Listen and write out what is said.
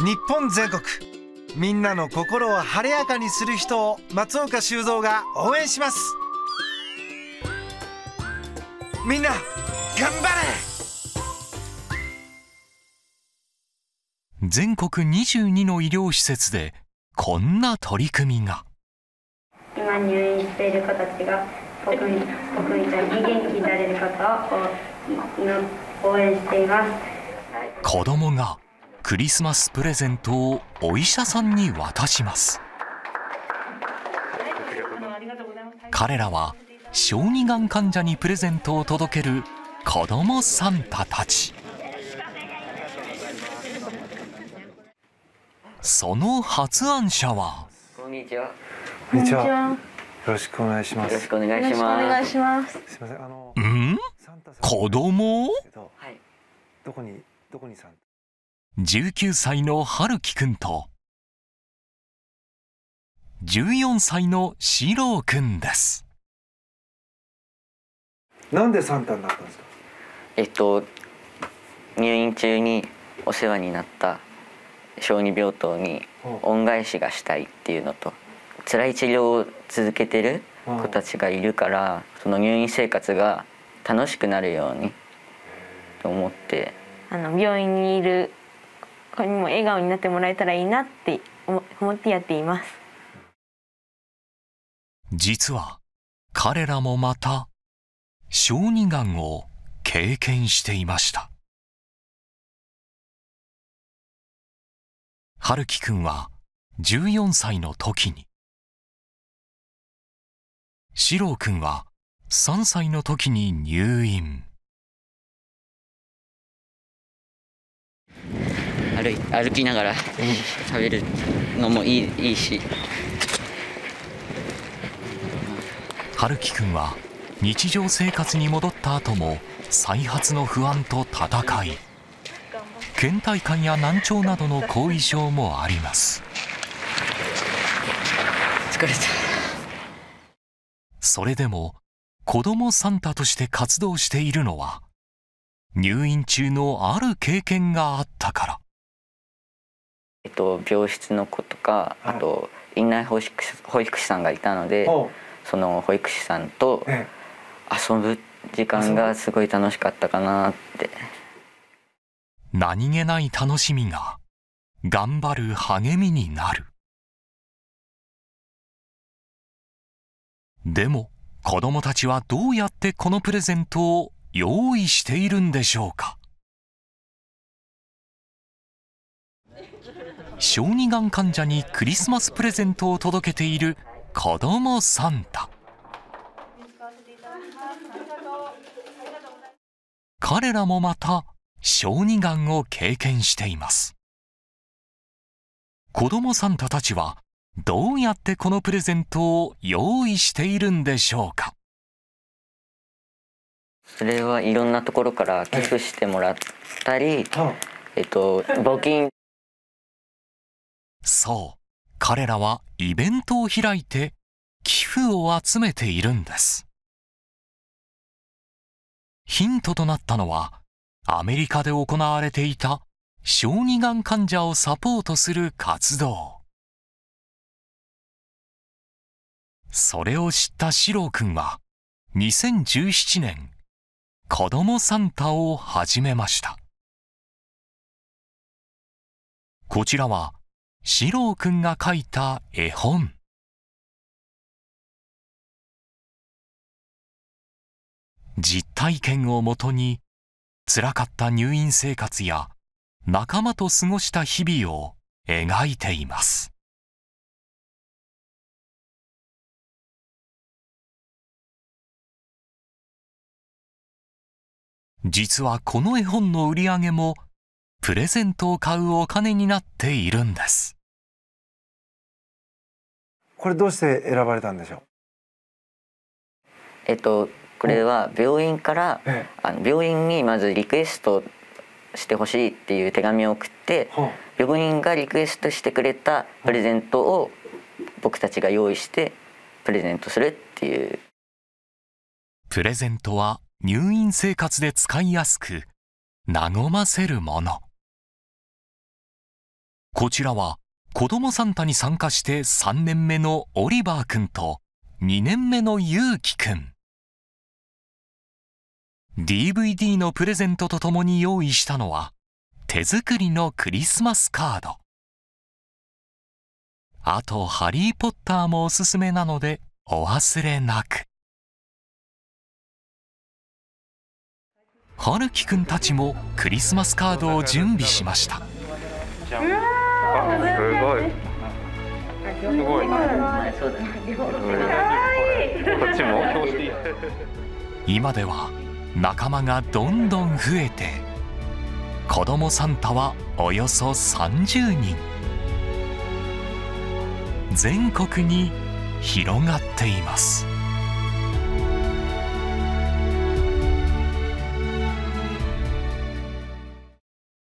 日本全国みんなの心を晴れやかにする人を松岡修造が応援しますみんな頑張れ全国22の医療施設でこんな取り組みが今入院している子たちが国民ちゃんに元気になれることを応援しています子供がクリスマスプレゼントをお医者さんに渡します彼らは小児がん患者にプレゼントを届ける子供サンタたちその発案者はこんにちはこんにちはよろしくお願いしますよろしくお願いしますすみませんあのうん子供はいどこにどこにサンタ19歳の春樹君くんと、14歳の四郎君くんです。なんでサンタになったんですかえっと、入院中にお世話になった小児病棟に恩返しがしたいっていうのと、辛い治療を続けてる子たちがいるから、その入院生活が楽しくなるようにと思って。あの病院にいるこにも笑顔になってもらえたらいいなって思ってやっています実は彼らもまた小児がんを経験していました春樹くんは14歳の時に四郎くんは3歳の時に入院歩い歩きながら食べるのもいいいいし春樹んは日常生活に戻った後も再発の不安と闘い倦怠感や難聴などの後遺症もあります疲れたそれでも子供サンタとして活動しているのは入院中のある経験があったからと病室の子とかあと院内保育保育士さんがいたのでその保育士さんと遊ぶ時間がすごい楽しかったかなって何気ない楽しみが頑張る励みになるでも子どもたちはどうやってこのプレゼントを用意しているんでしょうか小児がん患者にクリスマスプレゼントを届けている子どもサンタ。彼らもまた、小児がんを経験しています。子どもサンタたちは、どうやってこのプレゼントを用意しているんでしょうかそれはいろんなところから寄付してもらったり、はい、えっと、募金そう、彼らはイベントを開いて寄付を集めているんです。ヒントとなったのは、アメリカで行われていた小児がん患者をサポートする活動。それを知った四郎くんは、2017年、子供サンタを始めました。こちらは、四郎くんが書いた絵本。実体験をもとに、辛かった入院生活や仲間と過ごした日々を描いています。実はこの絵本の売り上げもプレゼントを買うお金になっているんです。これどうして選ばれたんでしょうえっとこれは病院から、ええ、あの病院にまずリクエストしてほしいっていう手紙を送って、病院がリクエストしてくれたプレゼントを僕たちが用意してプレゼントするっていうプレゼントは入院生活で使いやすく和ませるものこちらは子どもサンタに参加して3年目のオリバー君と2年目のゆうき君。DVD のプレゼントとともに用意したのは、手作りのクリスマスカード。あと、ハリー・ポッターもおすすめなので、お忘れなく。はるきくんたちもクリスマスカードを準備しました。うわごい。すごい。こっちも。今では仲間がどんどん増えて、子供サンタはおよそ30人。全国に広がっています。